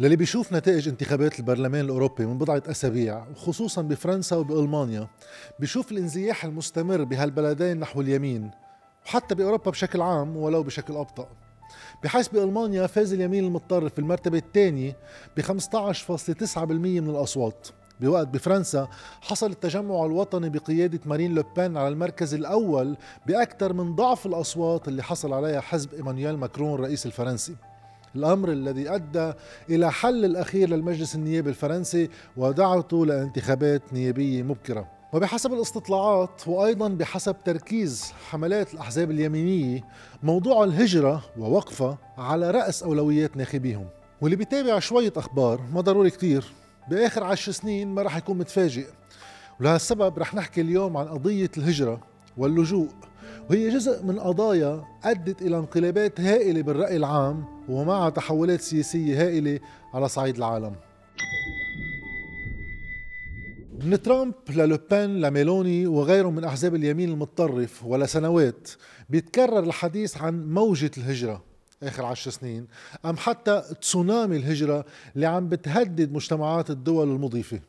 للي بيشوف نتائج انتخابات البرلمان الأوروبي من بضعة أسابيع وخصوصا بفرنسا وبألمانيا بيشوف الانزياح المستمر بهالبلدين نحو اليمين وحتى بأوروبا بشكل عام ولو بشكل أبطأ بحيث بألمانيا فاز اليمين المضطر في المرتبة الثانية ب 15.9% من الأصوات بوقت بفرنسا حصل التجمع الوطني بقيادة مارين لوبان على المركز الأول بأكثر من ضعف الأصوات اللي حصل عليها حزب إيمانويل ماكرون الرئيس الفرنسي الأمر الذي أدى إلى حل الأخير للمجلس النيابي الفرنسي ودعوته لانتخابات نيابية مبكرة وبحسب الاستطلاعات وايضا بحسب تركيز حملات الاحزاب اليمينيه موضوع الهجره ووقفها على راس اولويات ناخبيهم واللي بيتابع شويه اخبار ما ضروري كتير باخر عشر سنين ما رح يكون متفاجئ ولهالسبب رح نحكي اليوم عن قضيه الهجره واللجوء وهي جزء من قضايا أدت إلى انقلابات هائلة بالرأي العام ومعها تحولات سياسية هائلة على صعيد العالم من ترامب للوبان لميلوني وغيرهم من أحزاب اليمين المتطرف ولا سنوات بيتكرر الحديث عن موجة الهجرة آخر عشر سنين أم حتى تسونامي الهجرة اللي عم بتهدد مجتمعات الدول المضيفة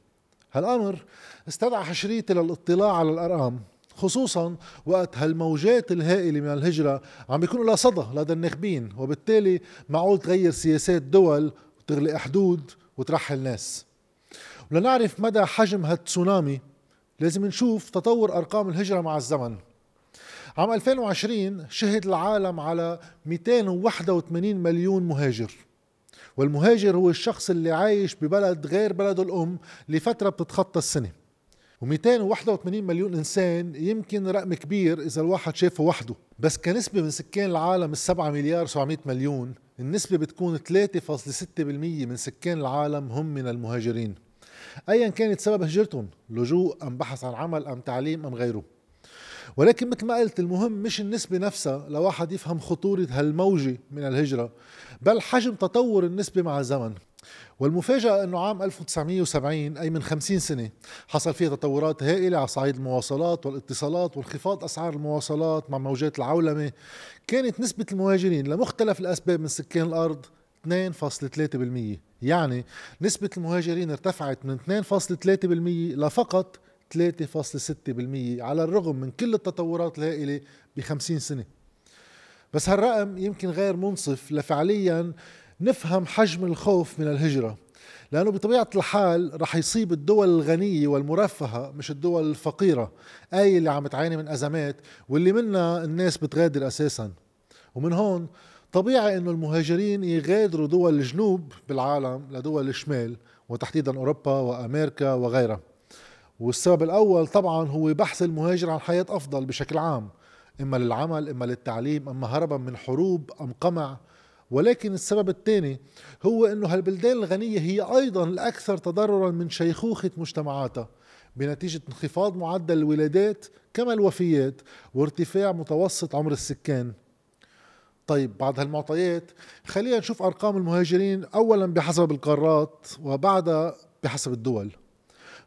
هالأمر استدعى حشريتي للاطلاع على الأرقام خصوصا وقت هالموجات الهائلة من الهجرة عم بيكون لها صدى لدى الناخبين وبالتالي معقول تغير سياسات دول وتغلق حدود وترحل ناس ولنعرف مدى حجم هالتسونامي لازم نشوف تطور أرقام الهجرة مع الزمن عام 2020 شهد العالم على 281 مليون مهاجر والمهاجر هو الشخص اللي عايش ببلد غير بلده الأم لفترة بتتخطى السنة و281 مليون انسان يمكن رقم كبير اذا الواحد شافه وحده بس كنسبه من سكان العالم ال7 مليار و700 مليون النسبة بتكون 3.6% من سكان العالم هم من المهاجرين أيا كانت سبب هجرتهم لجوء أم بحث عن عمل أم تعليم أم غيره ولكن مثل ما قلت المهم مش النسبة نفسها لواحد يفهم خطورة هالموجة من الهجرة بل حجم تطور النسبة مع الزمن والمفاجأة أنه عام 1970 أي من 50 سنة حصل فيها تطورات هائلة على صعيد المواصلات والاتصالات وانخفاض أسعار المواصلات مع موجات العولمة كانت نسبة المهاجرين لمختلف الأسباب من سكان الأرض 2.3% يعني نسبة المهاجرين ارتفعت من 2.3% لفقط 3.6% على الرغم من كل التطورات الهائلة ب 50 سنة بس هالرقم يمكن غير منصف لفعليا نفهم حجم الخوف من الهجرة لأنه بطبيعة الحال رح يصيب الدول الغنية والمرفهة مش الدول الفقيرة أي اللي عم تعاني من أزمات واللي منها الناس بتغادر أساسا ومن هون طبيعي أنه المهاجرين يغادروا دول الجنوب بالعالم لدول الشمال وتحديدا أوروبا وأمريكا وغيرها والسبب الأول طبعا هو بحث المهاجر عن حياة أفضل بشكل عام إما للعمل إما للتعليم إما هربا من حروب أم قمع ولكن السبب الثاني هو انه هالبلدان الغنية هي ايضا الاكثر تضررا من شيخوخة مجتمعاتها بنتيجة انخفاض معدل الولادات كما الوفيات وارتفاع متوسط عمر السكان طيب بعد هالمعطيات خلينا نشوف أرقام المهاجرين أولا بحسب القارات وبعدها بحسب الدول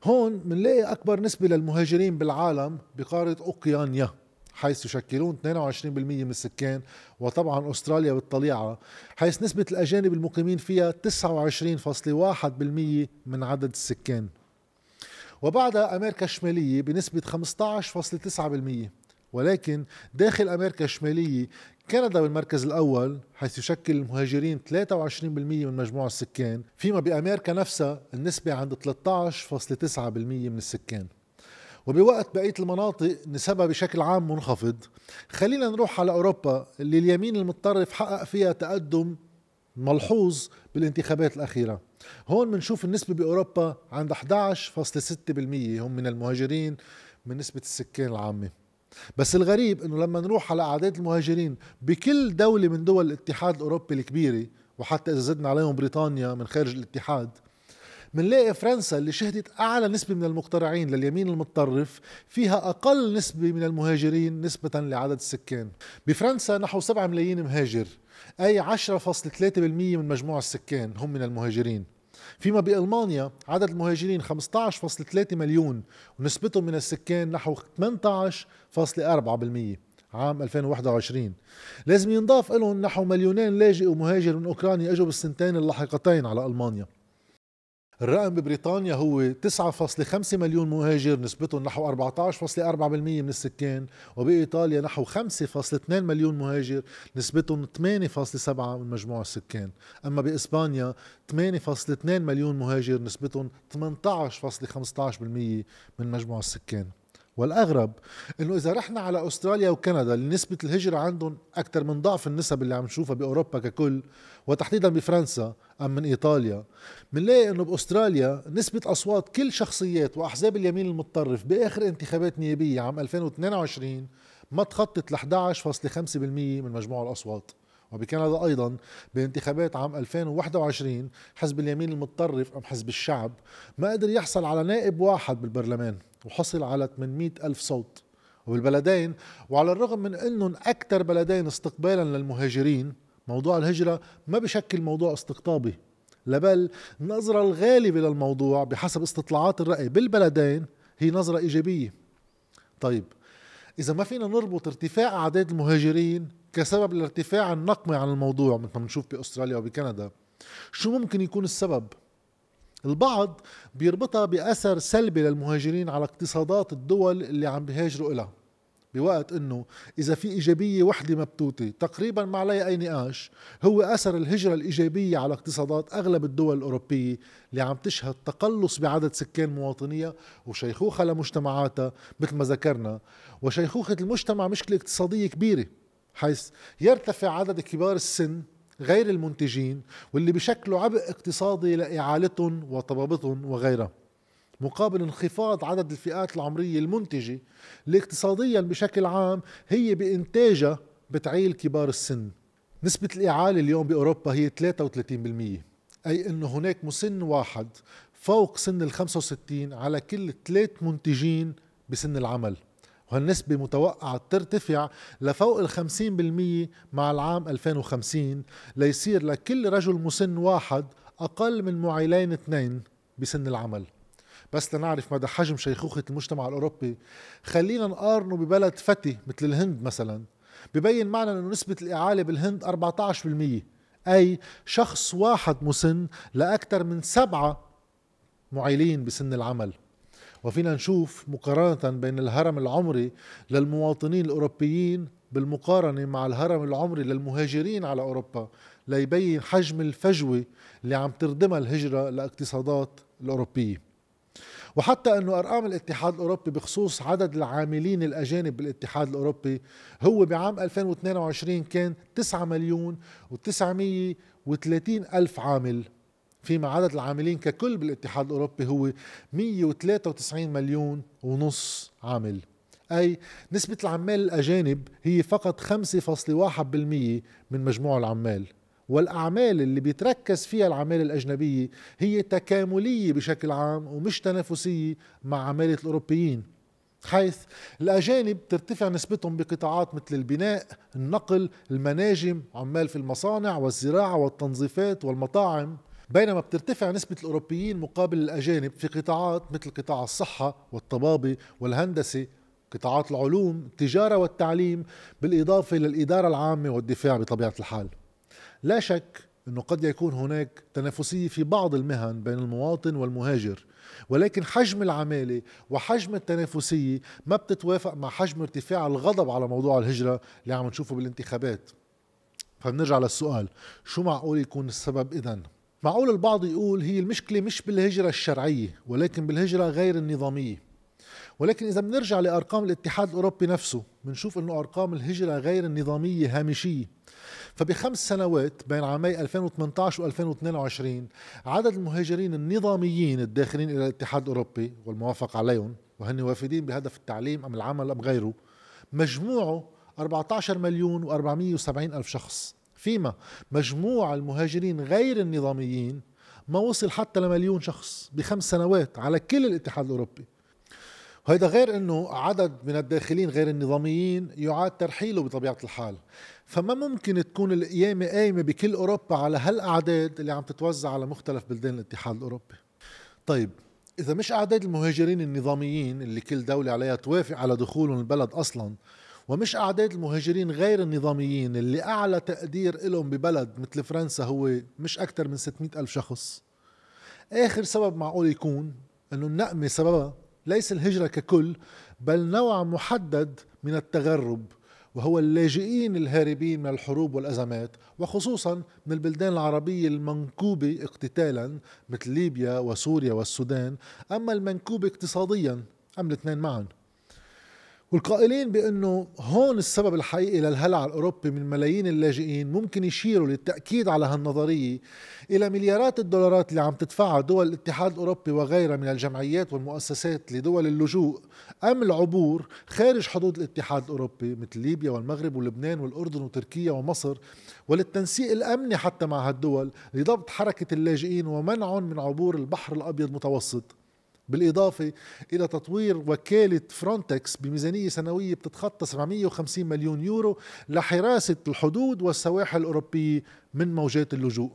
هون منلاقي أكبر نسبة للمهاجرين بالعالم بقارة أوقيانيا حيث يشكلون 22% من السكان وطبعا أستراليا بالطليعة حيث نسبة الأجانب المقيمين فيها 29.1% من عدد السكان وبعدها أمريكا الشمالية بنسبة 15.9% ولكن داخل أمريكا الشمالية كندا بالمركز الأول حيث يشكل المهاجرين 23% من مجموع السكان فيما بأمريكا نفسها النسبة عند 13.9% من السكان وبوقت بقيه المناطق نسبها بشكل عام منخفض خلينا نروح على اوروبا اللي اليمين المتطرف حقق فيها تقدم ملحوظ بالانتخابات الأخيرة هون بنشوف النسبة بأوروبا عند 11.6% هم من المهاجرين من نسبة السكان العامة بس الغريب انه لما نروح على اعداد المهاجرين بكل دولة من دول الاتحاد الاوروبي الكبيرة وحتى اذا زدنا عليهم بريطانيا من خارج الاتحاد منلاقي فرنسا اللي شهدت أعلى نسبة من المقترعين لليمين المتطرف فيها أقل نسبة من المهاجرين نسبة لعدد السكان بفرنسا نحو 7 ملايين مهاجر أي 10.3% من مجموع السكان هم من المهاجرين فيما بألمانيا عدد المهاجرين 15.3 مليون ونسبتهم من السكان نحو 18.4% عام 2021 لازم ينضاف لهم نحو مليونين لاجئ ومهاجر من أوكرانيا أجوا بالسنتين اللاحقتين على ألمانيا الرقم ببريطانيا هو 9.5 مليون مهاجر نسبتهم نحو 14.4% من السكان وبإيطاليا نحو 5.2 مليون مهاجر نسبتهم 8.7 من مجموع السكان أما بإسبانيا 8.2 مليون مهاجر نسبتهم 18.15% من مجموع السكان والاغرب انه اذا رحنا على استراليا وكندا نسبه الهجره عندهم اكثر من ضعف النسب اللي عم نشوفها باوروبا ككل وتحديدا بفرنسا ام من ايطاليا بنلاقي انه باستراليا نسبه اصوات كل شخصيات واحزاب اليمين المتطرف باخر انتخابات نيابيه عام 2022 ما تخطت ل 11.5% من مجموع الاصوات وبكندا ايضا بانتخابات عام 2021 حزب اليمين المتطرف ام حزب الشعب ما قدر يحصل على نائب واحد بالبرلمان وحصل على 800 ألف صوت وبالبلدين وعلى الرغم من أنهم أكثر بلدين استقبالا للمهاجرين موضوع الهجرة ما بشكل موضوع استقطابي لبل النظرة الغالبة للموضوع بحسب استطلاعات الرأي بالبلدين هي نظرة إيجابية طيب إذا ما فينا نربط ارتفاع أعداد المهاجرين كسبب لارتفاع النقمة عن الموضوع مثل ما بنشوف بأستراليا وبكندا شو ممكن يكون السبب؟ البعض بيربطها بأثر سلبي للمهاجرين على اقتصادات الدول اللي عم بيهاجروا إلها بوقت انه اذا في ايجابيه وحده مبتوته تقريبا ما عليها اي نقاش هو اثر الهجره الايجابيه على اقتصادات اغلب الدول الاوروبيه اللي عم تشهد تقلص بعدد سكان مواطنيها وشيخوخه لمجتمعاتها مثل ما ذكرنا وشيخوخه المجتمع مشكله اقتصاديه كبيره حيث يرتفع عدد كبار السن غير المنتجين واللي بشكلوا عبء اقتصادي لإعالتهم وطبابتهم وغيرها مقابل انخفاض عدد الفئات العمرية المنتجة اللي اقتصاديا بشكل عام هي بإنتاجها بتعيل كبار السن نسبة الإعالة اليوم بأوروبا هي 33% أي أنه هناك مسن واحد فوق سن ال 65 على كل ثلاث منتجين بسن العمل وهالنسبة متوقعة ترتفع لفوق ال 50% مع العام 2050 ليصير لكل رجل مسن واحد أقل من معيلين اثنين بسن العمل بس لنعرف مدى حجم شيخوخة المجتمع الأوروبي خلينا نقارنه ببلد فتي مثل الهند مثلا ببين معنا أنه نسبة الإعالة بالهند 14% أي شخص واحد مسن لأكثر من سبعة معيلين بسن العمل وفينا نشوف مقارنة بين الهرم العمري للمواطنين الأوروبيين بالمقارنة مع الهرم العمري للمهاجرين على أوروبا ليبين حجم الفجوة اللي عم تردمها الهجرة لاقتصادات الأوروبية وحتى أنه أرقام الاتحاد الأوروبي بخصوص عدد العاملين الأجانب بالاتحاد الأوروبي هو بعام 2022 كان 9 مليون و930 ألف عامل فيما عدد العاملين ككل بالاتحاد الاوروبي هو 193 مليون ونص عامل اي نسبة العمال الاجانب هي فقط 5.1% من مجموع العمال والاعمال اللي بيتركز فيها العمالة الاجنبية هي تكاملية بشكل عام ومش تنافسية مع عمالة الاوروبيين حيث الأجانب ترتفع نسبتهم بقطاعات مثل البناء النقل المناجم عمال في المصانع والزراعة والتنظيفات والمطاعم بينما بترتفع نسبة الأوروبيين مقابل الأجانب في قطاعات مثل قطاع الصحة والطبابة والهندسة قطاعات العلوم التجارة والتعليم بالإضافة للإدارة العامة والدفاع بطبيعة الحال لا شك أنه قد يكون هناك تنافسية في بعض المهن بين المواطن والمهاجر ولكن حجم العمالة وحجم التنافسية ما بتتوافق مع حجم ارتفاع الغضب على موضوع الهجرة اللي عم نشوفه بالانتخابات فبنرجع للسؤال شو معقول يكون السبب إذن؟ معقول البعض يقول هي المشكلة مش بالهجرة الشرعية ولكن بالهجرة غير النظامية ولكن إذا بنرجع لأرقام الاتحاد الأوروبي نفسه بنشوف أنه أرقام الهجرة غير النظامية هامشية فبخمس سنوات بين عامي 2018 و 2022 عدد المهاجرين النظاميين الداخلين إلى الاتحاد الأوروبي والموافق عليهم وهن وافدين بهدف التعليم أم العمل أم غيره مجموعه 14 مليون و470 ألف شخص فيما مجموع المهاجرين غير النظاميين ما وصل حتى لمليون شخص بخمس سنوات على كل الاتحاد الأوروبي وهذا غير انه عدد من الداخلين غير النظاميين يعاد ترحيله بطبيعه الحال فما ممكن تكون القيامه قايمه بكل اوروبا على هالاعداد اللي عم تتوزع على مختلف بلدان الاتحاد الاوروبي طيب اذا مش اعداد المهاجرين النظاميين اللي كل دوله عليها توافق على دخولهم البلد اصلا ومش أعداد المهاجرين غير النظاميين اللي أعلى تقدير لهم ببلد مثل فرنسا هو مش أكثر من 600 ألف شخص آخر سبب معقول يكون أنه النقمة سببها ليس الهجرة ككل بل نوع محدد من التغرب وهو اللاجئين الهاربين من الحروب والأزمات وخصوصا من البلدان العربية المنكوبة اقتتالا مثل ليبيا وسوريا والسودان أما المنكوبة اقتصاديا أم الاثنين معاً والقائلين بانه هون السبب الحقيقي للهلع الاوروبي من ملايين اللاجئين ممكن يشيروا للتاكيد على هالنظريه الى مليارات الدولارات اللي عم تدفعها دول الاتحاد الاوروبي وغيرها من الجمعيات والمؤسسات لدول اللجوء ام العبور خارج حدود الاتحاد الاوروبي مثل ليبيا والمغرب ولبنان والاردن وتركيا ومصر وللتنسيق الامني حتى مع هالدول لضبط حركه اللاجئين ومنعهم من عبور البحر الابيض المتوسط بالإضافة إلى تطوير وكالة فرونتكس بميزانية سنوية بتتخطى 750 مليون يورو لحراسة الحدود والسواحل الأوروبية من موجات اللجوء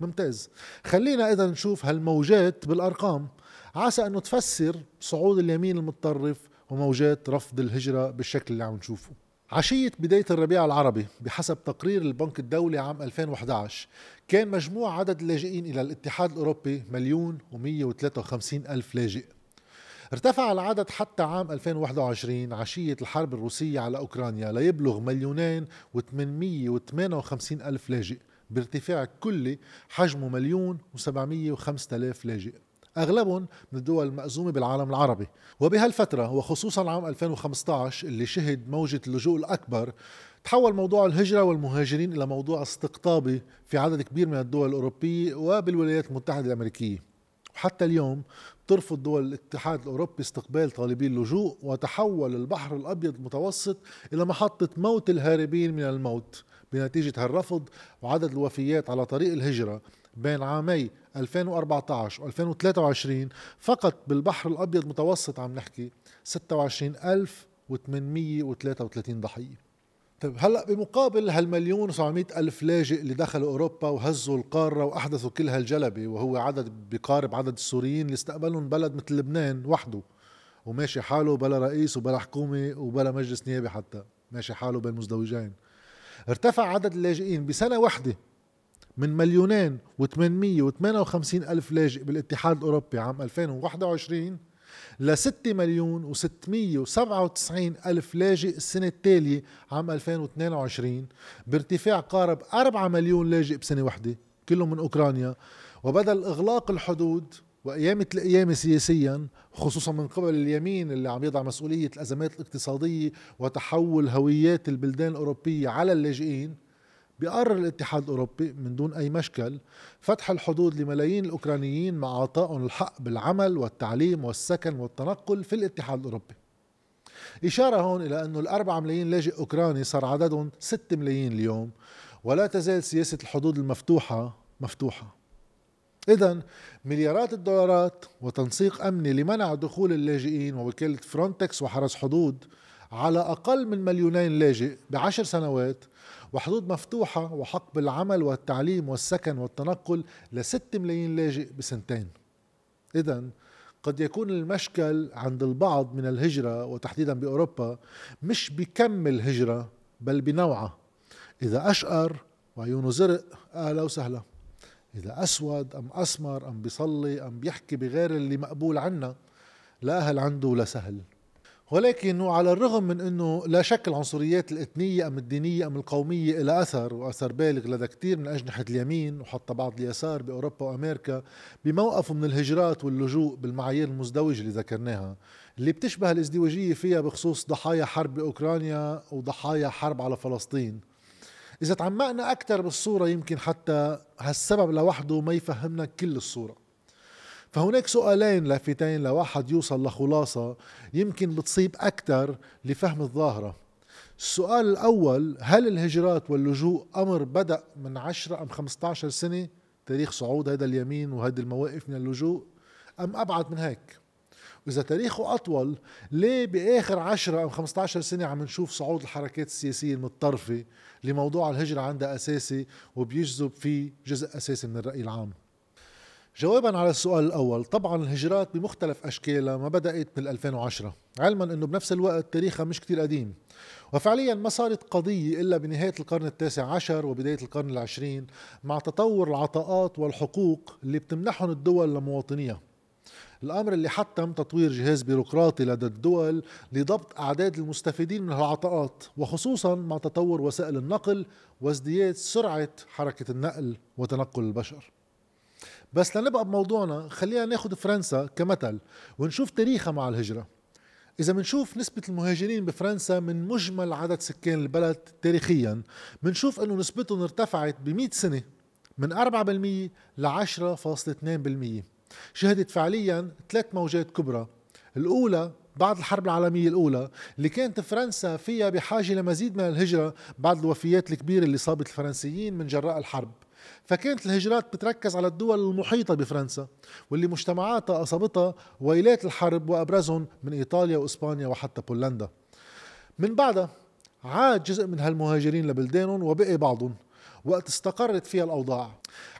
ممتاز خلينا إذا نشوف هالموجات بالأرقام عسى أنه تفسر صعود اليمين المتطرف وموجات رفض الهجرة بالشكل اللي عم نشوفه عشية بداية الربيع العربي بحسب تقرير البنك الدولي عام 2011 كان مجموع عدد اللاجئين إلى الاتحاد الأوروبي مليون و153 ألف لاجئ ارتفع العدد حتى عام 2021 عشية الحرب الروسية على أوكرانيا ليبلغ مليونين و858 ألف لاجئ بارتفاع كلي حجمه مليون و705 آلاف لاجئ أغلبهم من الدول المأزومة بالعالم العربي وبهالفترة وخصوصا عام 2015 اللي شهد موجة اللجوء الأكبر تحول موضوع الهجرة والمهاجرين إلى موضوع استقطابي في عدد كبير من الدول الأوروبية وبالولايات المتحدة الأمريكية وحتى اليوم ترفض دول الاتحاد الأوروبي استقبال طالبي اللجوء وتحول البحر الأبيض المتوسط إلى محطة موت الهاربين من الموت بنتيجة هالرفض وعدد الوفيات على طريق الهجرة بين عامي 2014 و 2023 فقط بالبحر الأبيض المتوسط عم نحكي 26833 ضحية طيب هلا بمقابل هالمليون و الف لاجئ اللي دخلوا اوروبا وهزوا القاره واحدثوا كل هالجلبه وهو عدد بقارب عدد السوريين اللي استقبلهم بلد مثل لبنان وحده وماشي حاله بلا رئيس وبلا حكومه وبلا مجلس نيابي حتى ماشي حاله بين مزدوجين ارتفع عدد اللاجئين بسنه واحده من مليونين و858 ألف لاجئ بالاتحاد الأوروبي عام 2021 ل 6 مليون و697 ألف لاجئ السنة التالية عام 2022 بارتفاع قارب 4 مليون لاجئ بسنة واحدة كلهم من أوكرانيا وبدل إغلاق الحدود وقيامة القيامة سياسيا خصوصا من قبل اليمين اللي عم يضع مسؤولية الأزمات الاقتصادية وتحول هويات البلدان الأوروبية على اللاجئين بقرر الاتحاد الاوروبي من دون اي مشكل فتح الحدود لملايين الاوكرانيين مع اعطائهم الحق بالعمل والتعليم والسكن والتنقل في الاتحاد الاوروبي إشارة هون إلى أنه الأربعة ملايين لاجئ أوكراني صار عددهم ست ملايين اليوم ولا تزال سياسة الحدود المفتوحة مفتوحة إذا مليارات الدولارات وتنسيق أمني لمنع دخول اللاجئين ووكالة فرونتكس وحرس حدود على أقل من مليونين لاجئ بعشر سنوات وحدود مفتوحة وحق بالعمل والتعليم والسكن والتنقل لست ملايين لاجئ بسنتين إذا قد يكون المشكل عند البعض من الهجرة وتحديدا بأوروبا مش بكم الهجرة بل بنوعه إذا أشقر وعيونه زرق أهلا وسهلا إذا أسود أم أسمر أم بيصلي أم بيحكي بغير اللي مقبول عنا لا أهل عنده ولا سهل ولكن على الرغم من انه لا شك العنصريات الاثنيه ام الدينيه ام القوميه لها اثر واثر بالغ لدى كثير من اجنحه اليمين وحتى بعض اليسار باوروبا وامريكا بموقفه من الهجرات واللجوء بالمعايير المزدوجه اللي ذكرناها اللي بتشبه الازدواجيه فيها بخصوص ضحايا حرب باوكرانيا وضحايا حرب على فلسطين اذا تعمقنا اكثر بالصوره يمكن حتى هالسبب لوحده ما يفهمنا كل الصوره فهناك سؤالين لافتين لواحد يوصل لخلاصة يمكن بتصيب أكثر لفهم الظاهرة السؤال الأول هل الهجرات واللجوء أمر بدأ من 10 أم 15 سنة تاريخ صعود هذا اليمين وهذه المواقف من اللجوء أم أبعد من هيك وإذا تاريخه أطول ليه بآخر 10 أو 15 سنة عم نشوف صعود الحركات السياسية المتطرفة لموضوع الهجرة عندها أساسي وبيجذب فيه جزء أساسي من الرأي العام جوابا على السؤال الأول طبعا الهجرات بمختلف أشكالها ما بدأت من 2010 علما أنه بنفس الوقت تاريخها مش كتير قديم وفعليا ما صارت قضية إلا بنهاية القرن التاسع عشر وبداية القرن العشرين مع تطور العطاءات والحقوق اللي بتمنحهم الدول لمواطنيها الأمر اللي حتم تطوير جهاز بيروقراطي لدى الدول لضبط أعداد المستفيدين من العطاءات وخصوصا مع تطور وسائل النقل وازدياد سرعة حركة النقل وتنقل البشر بس لنبقى بموضوعنا خلينا ناخذ فرنسا كمثل ونشوف تاريخها مع الهجره إذا بنشوف نسبة المهاجرين بفرنسا من مجمل عدد سكان البلد تاريخيا بنشوف أنه نسبتهم ارتفعت ب 100 سنة من 4% ل 10.2% شهدت فعليا ثلاث موجات كبرى الأولى بعد الحرب العالمية الأولى اللي كانت فرنسا فيها بحاجة لمزيد من الهجرة بعد الوفيات الكبيرة اللي صابت الفرنسيين من جراء الحرب فكانت الهجرات بتركز على الدول المحيطة بفرنسا واللي مجتمعاتها أصابتها ويلات الحرب وأبرزهم من إيطاليا وإسبانيا وحتى بولندا من بعدها عاد جزء من هالمهاجرين لبلدانهم وبقي بعضهم وقت استقرت فيها الأوضاع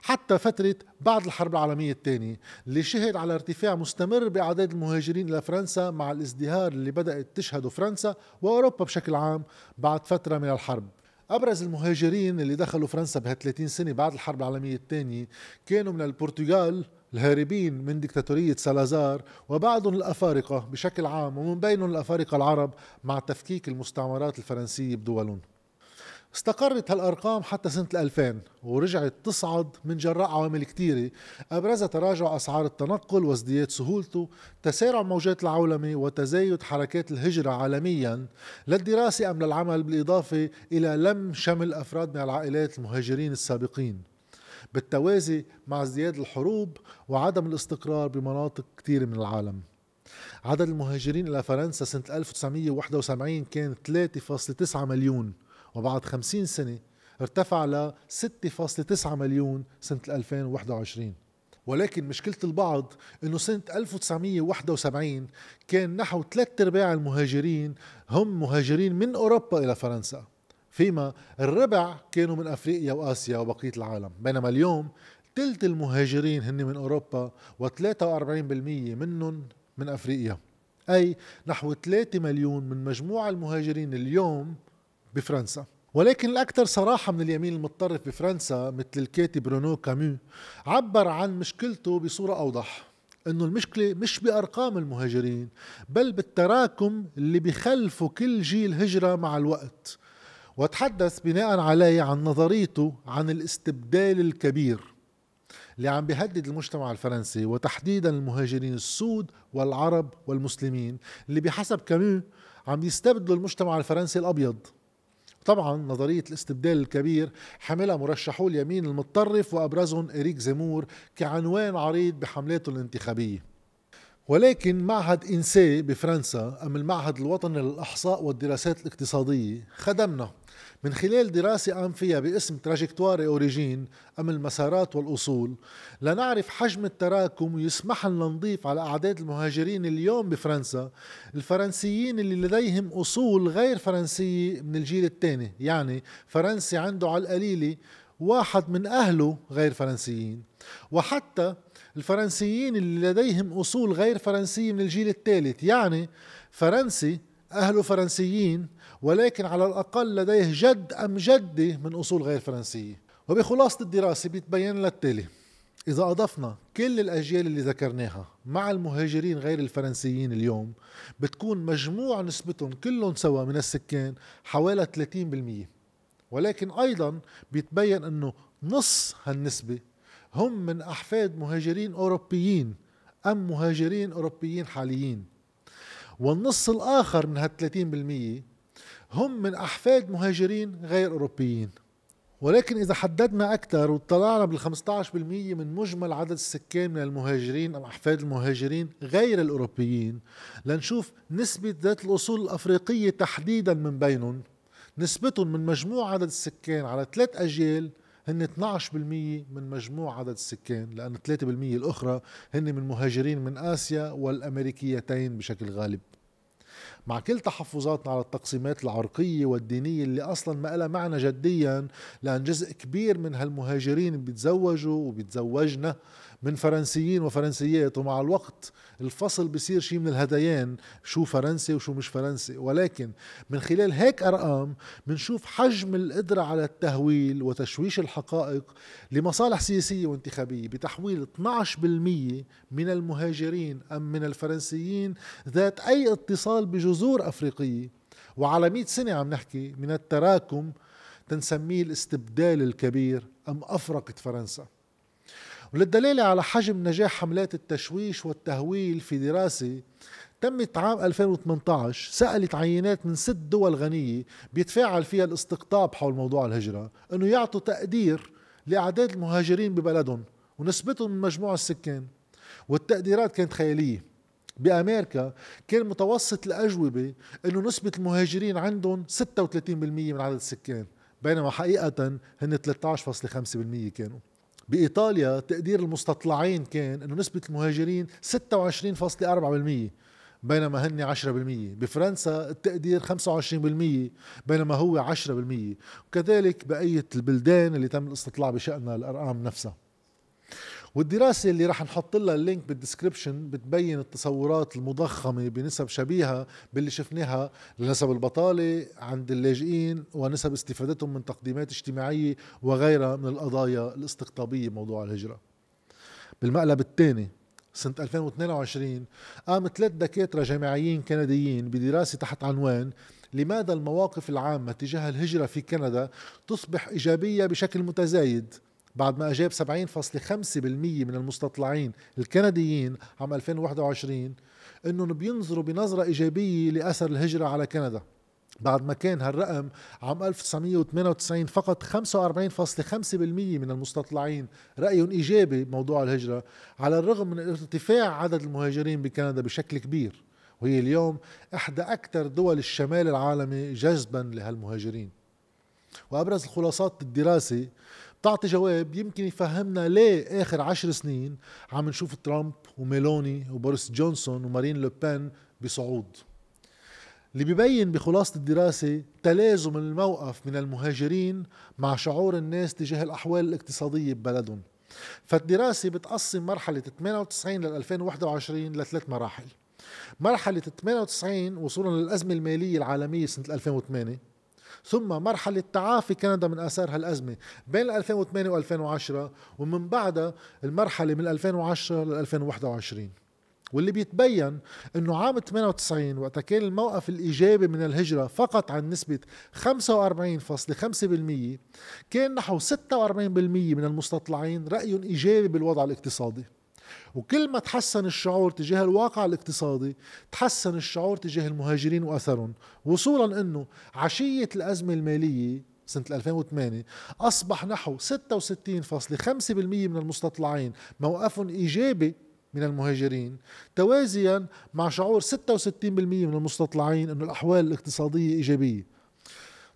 حتى فترة بعد الحرب العالمية الثانية اللي شهد على ارتفاع مستمر بأعداد المهاجرين إلى فرنسا مع الازدهار اللي بدأت تشهده فرنسا وأوروبا بشكل عام بعد فترة من الحرب أبرز المهاجرين اللي دخلوا فرنسا بها 30 سنة بعد الحرب العالمية الثانية كانوا من البرتغال الهاربين من ديكتاتورية سالازار وبعضهم الأفارقة بشكل عام ومن بينهم الأفارقة العرب مع تفكيك المستعمرات الفرنسية بدولهم استقرت هالارقام حتى سنه 2000 ورجعت تصعد من جراء عوامل كثيره ابرزها تراجع اسعار التنقل وازدياد سهولته، تسارع موجات العولمه وتزايد حركات الهجره عالميا للدراسه ام للعمل بالاضافه الى لم شمل افراد من العائلات المهاجرين السابقين. بالتوازي مع ازدياد الحروب وعدم الاستقرار بمناطق كثيره من العالم. عدد المهاجرين إلى فرنسا سنة 1971 كان 3.9 مليون وبعد 50 سنة ارتفع ل 6.9 مليون سنة 2021 ولكن مشكلة البعض انه سنة 1971 كان نحو ثلاث ارباع المهاجرين هم مهاجرين من اوروبا الى فرنسا فيما الربع كانوا من افريقيا واسيا وبقية العالم بينما اليوم ثلث المهاجرين هن من اوروبا و43% منهم من افريقيا اي نحو 3 مليون من مجموع المهاجرين اليوم بفرنسا ولكن الأكثر صراحة من اليمين المتطرف بفرنسا مثل الكاتب رونو كامو عبر عن مشكلته بصورة أوضح انه المشكله مش بارقام المهاجرين بل بالتراكم اللي بخلفه كل جيل هجره مع الوقت وتحدث بناء عليه عن نظريته عن الاستبدال الكبير اللي عم بيهدد المجتمع الفرنسي وتحديدا المهاجرين السود والعرب والمسلمين اللي بحسب كامو عم يستبدلوا المجتمع الفرنسي الابيض طبعا نظرية الاستبدال الكبير حملها مرشحو اليمين المتطرف وأبرزهم إريك زيمور كعنوان عريض بحملاته الانتخابية ولكن معهد إنسي بفرنسا أم المعهد الوطني للأحصاء والدراسات الاقتصادية خدمنا من خلال دراسة قام فيها باسم تراجكتواري أوريجين أم المسارات والأصول لنعرف حجم التراكم ويسمح لنا نضيف على أعداد المهاجرين اليوم بفرنسا الفرنسيين اللي لديهم أصول غير فرنسية من الجيل الثاني يعني فرنسي عنده على القليلة واحد من أهله غير فرنسيين وحتى الفرنسيين اللي لديهم أصول غير فرنسية من الجيل الثالث يعني فرنسي أهله فرنسيين ولكن على الأقل لديه جد أم جدة من أصول غير فرنسية وبخلاصة الدراسة بيتبين لنا التالي إذا أضفنا كل الأجيال اللي ذكرناها مع المهاجرين غير الفرنسيين اليوم بتكون مجموع نسبتهم كلهم سوا من السكان حوالي 30% ولكن أيضا بيتبين أنه نص هالنسبة هم من أحفاد مهاجرين أوروبيين أم مهاجرين أوروبيين حاليين والنص الآخر من هال 30% هم من أحفاد مهاجرين غير أوروبيين ولكن إذا حددنا أكثر واطلعنا بال 15% من مجمل عدد السكان من المهاجرين أو أحفاد المهاجرين غير الأوروبيين لنشوف نسبة ذات الأصول الأفريقية تحديدا من بينهم نسبتهم من مجموع عدد السكان على ثلاث أجيال هن 12% من مجموع عدد السكان لأن 3% الأخرى هن من مهاجرين من آسيا والأمريكيتين بشكل غالب مع كل تحفظاتنا على التقسيمات العرقية والدينية اللي أصلا ما لها معنى جديا لأن جزء كبير من هالمهاجرين بيتزوجوا وبيتزوجنا من فرنسيين وفرنسيات ومع الوقت الفصل بصير شيء من الهديان شو فرنسي وشو مش فرنسي ولكن من خلال هيك ارقام بنشوف حجم القدره على التهويل وتشويش الحقائق لمصالح سياسيه وانتخابيه بتحويل 12% من المهاجرين ام من الفرنسيين ذات اي اتصال بجذور افريقيه وعلى 100 سنه عم نحكي من التراكم تنسميه الاستبدال الكبير ام افرقت فرنسا وللدلالة على حجم نجاح حملات التشويش والتهويل في دراسة تمت عام 2018 سألت عينات من ست دول غنية بيتفاعل فيها الاستقطاب حول موضوع الهجرة أنه يعطوا تقدير لأعداد المهاجرين ببلدهم ونسبتهم من مجموع السكان والتقديرات كانت خيالية بأمريكا كان متوسط الأجوبة أنه نسبة المهاجرين عندهم 36% من عدد السكان بينما حقيقة هن 13.5% كانوا بايطاليا تقدير المستطلعين كان انه نسبه المهاجرين 26.4% بينما هن 10% بفرنسا التقدير 25% بينما هو 10% وكذلك بقية البلدان اللي تم الاستطلاع بشأنها الأرقام نفسها والدراسة اللي رح نحط لها اللينك بالدسكربشن بتبين التصورات المضخمة بنسب شبيهة باللي شفناها لنسب البطالة عند اللاجئين ونسب استفادتهم من تقديمات اجتماعية وغيرها من القضايا الاستقطابية موضوع الهجرة بالمقلب الثاني سنة 2022 قام ثلاث دكاترة جامعيين كنديين بدراسة تحت عنوان لماذا المواقف العامة تجاه الهجرة في كندا تصبح إيجابية بشكل متزايد بعد ما أجاب 70.5% من المستطلعين الكنديين عام 2021 أنهم بينظروا بنظرة إيجابية لأثر الهجرة على كندا بعد ما كان هالرقم عام 1998 فقط 45.5% من المستطلعين رأيهم إيجابي بموضوع الهجرة على الرغم من ارتفاع عدد المهاجرين بكندا بشكل كبير وهي اليوم إحدى أكثر دول الشمال العالمي جذبا لهالمهاجرين وأبرز الخلاصات الدراسة تعطي جواب يمكن يفهمنا ليه اخر عشر سنين عم نشوف ترامب وميلوني وبوريس جونسون ومارين لوبان بصعود اللي ببين بخلاصة الدراسة تلازم الموقف من المهاجرين مع شعور الناس تجاه الأحوال الاقتصادية ببلدهم فالدراسة بتقسم مرحلة 98 لل 2021 لثلاث مراحل مرحلة 98 وصولا للأزمة المالية العالمية سنة 2008 ثم مرحلة تعافي كندا من آثار هالأزمة بين 2008 و2010 ومن بعدها المرحلة من 2010 ل 2021 واللي بيتبين انه عام 98 وقت كان الموقف الايجابي من الهجره فقط عن نسبه 45.5% كان نحو 46% من المستطلعين رايهم ايجابي بالوضع الاقتصادي وكل ما تحسن الشعور تجاه الواقع الاقتصادي تحسن الشعور تجاه المهاجرين واثرهم وصولا انه عشيه الازمه الماليه سنة 2008 أصبح نحو 66.5% من المستطلعين موقفهم إيجابي من المهاجرين توازيا مع شعور 66% من المستطلعين أن الأحوال الاقتصادية إيجابية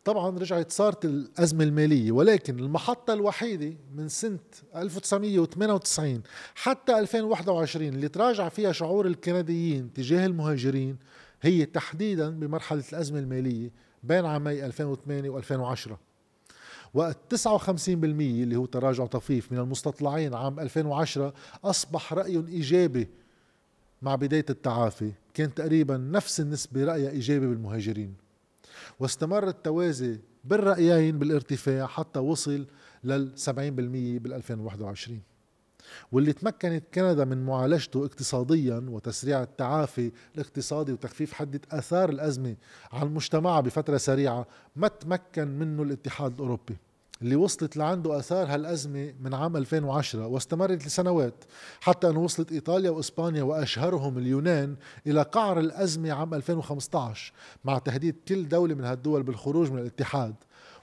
طبعا رجعت صارت الأزمة المالية ولكن المحطة الوحيدة من سنة 1998 حتى 2021 اللي تراجع فيها شعور الكنديين تجاه المهاجرين هي تحديدا بمرحلة الأزمة المالية بين عامي 2008 و2010 وقت 59% اللي هو تراجع طفيف من المستطلعين عام 2010 أصبح رأي إيجابي مع بداية التعافي كان تقريبا نفس النسبة رأيها إيجابي بالمهاجرين واستمر التوازي بالرأيين بالارتفاع حتى وصل لل 70% بال 2021 واللي تمكنت كندا من معالجته اقتصاديا وتسريع التعافي الاقتصادي وتخفيف حدة آثار الأزمة على المجتمع بفترة سريعة ما تمكن منه الاتحاد الأوروبي اللي وصلت لعنده اثار هالازمه من عام 2010 واستمرت لسنوات حتى انه وصلت ايطاليا واسبانيا واشهرهم اليونان الى قعر الازمه عام 2015 مع تهديد كل دوله من هالدول بالخروج من الاتحاد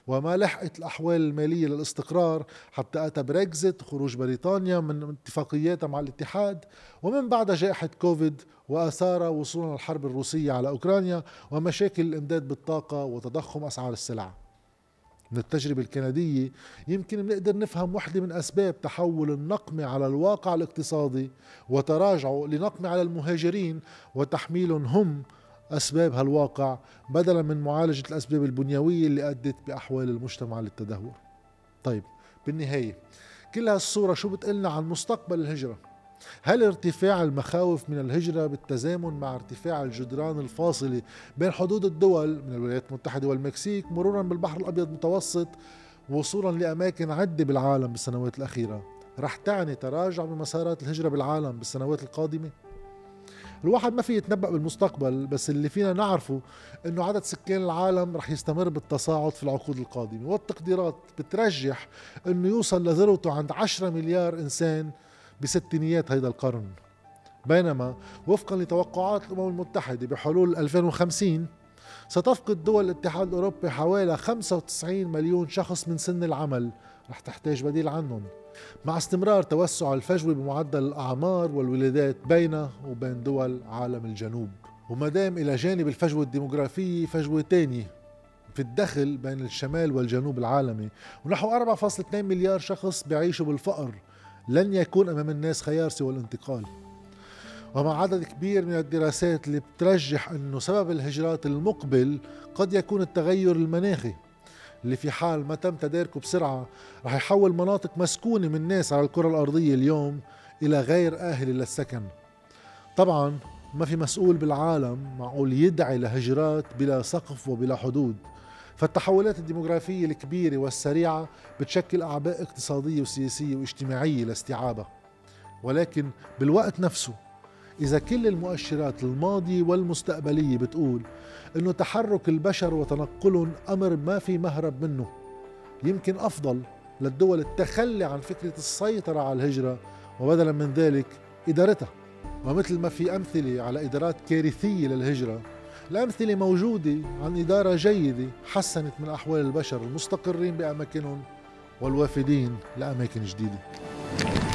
وما لحقت الأحوال المالية للاستقرار حتى أتى بريكزت خروج بريطانيا من اتفاقياتها مع الاتحاد ومن بعدها جائحة كوفيد وأثار وصولا الحرب الروسية على أوكرانيا ومشاكل الإمداد بالطاقة وتضخم أسعار السلع من التجربة الكندية يمكن بنقدر نفهم وحدة من أسباب تحول النقمة على الواقع الاقتصادي وتراجعه لنقمة على المهاجرين وتحميلهم هم أسباب هالواقع بدلا من معالجة الأسباب البنيوية اللي أدت بأحوال المجتمع للتدهور طيب بالنهاية كل هالصورة شو بتقلنا عن مستقبل الهجرة هل ارتفاع المخاوف من الهجرة بالتزامن مع ارتفاع الجدران الفاصلة بين حدود الدول من الولايات المتحدة والمكسيك مرورا بالبحر الأبيض المتوسط وصولا لأماكن عدة بالعالم بالسنوات الأخيرة رح تعني تراجع بمسارات الهجرة بالعالم بالسنوات القادمة؟ الواحد ما في يتنبأ بالمستقبل بس اللي فينا نعرفه انه عدد سكان العالم رح يستمر بالتصاعد في العقود القادمة والتقديرات بترجح انه يوصل لذروته عند 10 مليار انسان بستينيات هيدا القرن بينما وفقا لتوقعات الأمم المتحدة بحلول 2050 ستفقد دول الاتحاد الأوروبي حوالي 95 مليون شخص من سن العمل رح تحتاج بديل عنهم مع استمرار توسع الفجوة بمعدل الأعمار والولادات بين وبين دول عالم الجنوب وما دام إلى جانب الفجوة الديموغرافية فجوة تانية في الدخل بين الشمال والجنوب العالمي ونحو 4.2 مليار شخص بيعيشوا بالفقر لن يكون امام الناس خيار سوى الانتقال ومع عدد كبير من الدراسات اللي بترجح انه سبب الهجرات المقبل قد يكون التغير المناخي اللي في حال ما تم تداركه بسرعه رح يحول مناطق مسكونه من الناس على الكره الارضيه اليوم الى غير اهله للسكن طبعا ما في مسؤول بالعالم معقول يدعي لهجرات بلا سقف وبلا حدود فالتحولات الديموغرافية الكبيرة والسريعة بتشكل أعباء اقتصادية وسياسية واجتماعية لاستيعابها ولكن بالوقت نفسه إذا كل المؤشرات الماضية والمستقبلية بتقول أنه تحرك البشر وتنقلهم أمر ما في مهرب منه يمكن أفضل للدول التخلي عن فكرة السيطرة على الهجرة وبدلا من ذلك إدارتها ومثل ما في أمثلة على إدارات كارثية للهجرة الأمثلة موجودة عن إدارة جيدة حسنت من أحوال البشر المستقرين بأماكنهم والوافدين لأماكن جديدة